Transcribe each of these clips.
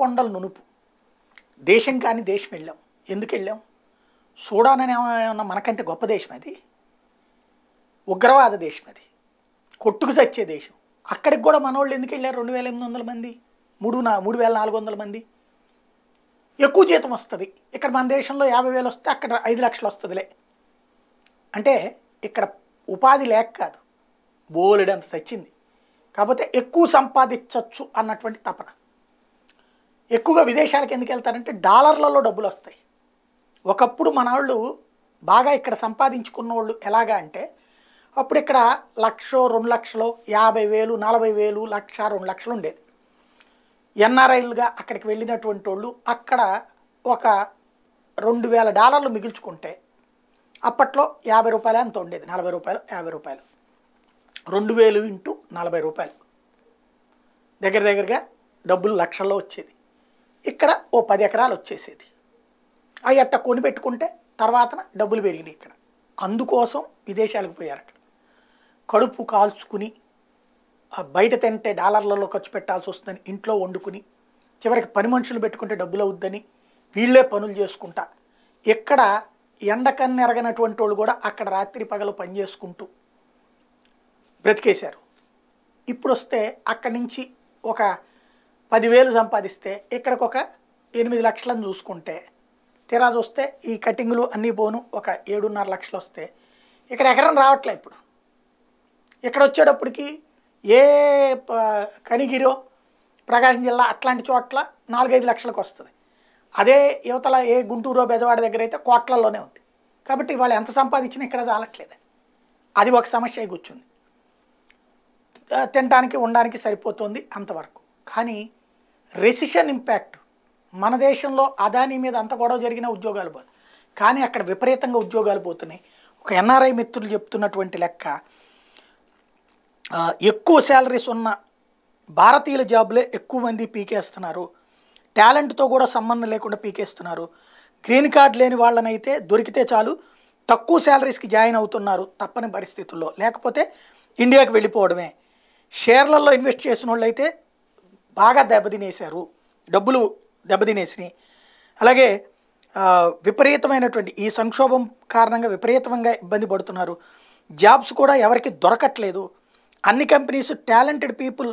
కొండల నునుపు దేశం కానీ దేశం వెళ్ళాం ఎందుకు వెళ్ళాం సూడాన్ అనే ఏమన్నా మనకంటే గొప్ప దేశం అది ఉగ్రవాద దేశం అది కొట్టుకు చచ్చే దేశం అక్కడికి కూడా మనోళ్ళు ఎందుకు వెళ్ళారు రెండు వేల ఎనిమిది వందల మంది మూడు నా మూడు వేల నాలుగు వందల మంది ఎక్కువ జీతం వస్తుంది ఇక్కడ మన దేశంలో యాభై వేలు వస్తే అక్కడ ఐదు లక్షలు వస్తుందిలే అంటే ఇక్కడ ఉపాధి లేక కాదు బోలెడంత చచ్చింది కాకపోతే ఎక్కువ సంపాదించవచ్చు అన్నటువంటి తపన ఎక్కువగా విదేశాలకు ఎందుకు వెళ్తారంటే డాలర్లలో డబ్బులు వస్తాయి ఒకప్పుడు మన వాళ్ళు బాగా ఇక్కడ సంపాదించుకున్న వాళ్ళు ఎలాగా అంటే అప్పుడు ఇక్కడ లక్షో రెండు లక్షలు యాభై వేలు నలభై వేలు లక్ష రెండు లక్షలు ఉండేది ఎన్ఆర్ఐలుగా అక్కడికి వెళ్ళినటువంటి వాళ్ళు అక్కడ ఒక రెండు వేల డాలర్లు మిగిల్చుకుంటే అప్పట్లో యాభై రూపాయలు అంత ఉండేది నలభై రూపాయలు యాభై రూపాయలు రెండు వేలు ఇంటూ నలభై రూపాయలు దగ్గర దగ్గరగా డబ్బులు లక్షల్లో వచ్చేది ఇక్కడ ఓ పది ఎకరాలు వచ్చేసేది అవి ఎట్ట కొని పెట్టుకుంటే తర్వాత డబ్బులు పెరిగినాయి ఇక్కడ అందుకోసం విదేశాలకు పోయారు అక్కడ కడుపు కాల్చుకుని బయట తింటే డాలర్లలో ఖర్చు పెట్టాల్సి వస్తుందని ఇంట్లో వండుకుని చివరికి పని మనుషులు పెట్టుకుంటే డబ్బులు అవుద్దని వీళ్ళే పనులు చేసుకుంటా ఇక్కడ ఎండకన్నెరగనటువంటి వాళ్ళు కూడా అక్కడ రాత్రి పగలు పని చేసుకుంటూ బ్రతికేశారు ఇప్పుడు వస్తే అక్కడి నుంచి ఒక పదివేలు సంపాదిస్తే ఇక్కడికి ఒక ఎనిమిది లక్షలను చూసుకుంటే తీరా చూస్తే ఈ కటింగ్లు అన్నీ పోను ఒక ఏడున్నర లక్షలు వస్తే ఇక్కడ ఎకరం రావట్లే ఇప్పుడు ఇక్కడ వచ్చేటప్పటికి ఏ కనిగిరో ప్రకాశం జిల్లా అట్లాంటి చోట్ల నాలుగైదు లక్షలకు వస్తుంది అదే యువతల ఏ గుంటూరు బెజవాడ దగ్గర అయితే కోట్లలోనే ఉంది కాబట్టి వాళ్ళు ఎంత సంపాదించినా ఇక్కడ చాలట్లేదు అది ఒక సమస్య కూర్చుంది తినడానికి ఉండడానికి సరిపోతుంది అంతవరకు కానీ రెసిషన్ ఇంపాక్ట్ మన దేశంలో అదానీ మీద అంత గొడవ జరిగిన ఉద్యోగాలు కానీ అక్కడ విపరీతంగా ఉద్యోగాలు పోతున్నాయి ఒక ఎన్ఆర్ఐ మిత్రులు చెప్తున్నటువంటి లెక్క ఎక్కువ శాలరీస్ ఉన్న భారతీయుల జాబ్లే ఎక్కువ మంది పీకేస్తున్నారు టాలెంట్తో కూడా సంబంధం లేకుండా పీకేస్తున్నారు గ్రీన్ కార్డ్ లేని వాళ్ళనైతే దొరికితే చాలు తక్కువ శాలరీస్కి జాయిన్ అవుతున్నారు తప్పని పరిస్థితుల్లో లేకపోతే ఇండియాకి వెళ్ళిపోవడమే షేర్లలో ఇన్వెస్ట్ చేసిన వాళ్ళైతే బాగా దెబ్బతినేశారు డబ్బులు దెబ్బతినేసినాయి అలాగే విపరీతమైనటువంటి ఈ సంక్షోభం కారణంగా విపరీతంగా ఇబ్బంది పడుతున్నారు జాబ్స్ కూడా ఎవరికి దొరకట్లేదు అన్ని కంపెనీస్ టాలెంటెడ్ పీపుల్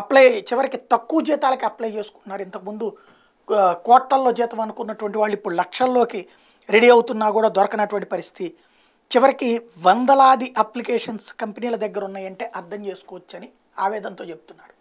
అప్లై చివరికి తక్కువ జీతాలకి అప్లై చేసుకుంటున్నారు ఇంతకుముందు కోట్లల్లో జీతం అనుకున్నటువంటి వాళ్ళు ఇప్పుడు లక్షల్లోకి రెడీ అవుతున్నా కూడా దొరకనటువంటి పరిస్థితి చివరికి వందలాది అప్లికేషన్స్ కంపెనీల దగ్గర ఉన్నాయంటే అర్థం చేసుకోవచ్చని ఆవేదంతో చెప్తున్నాడు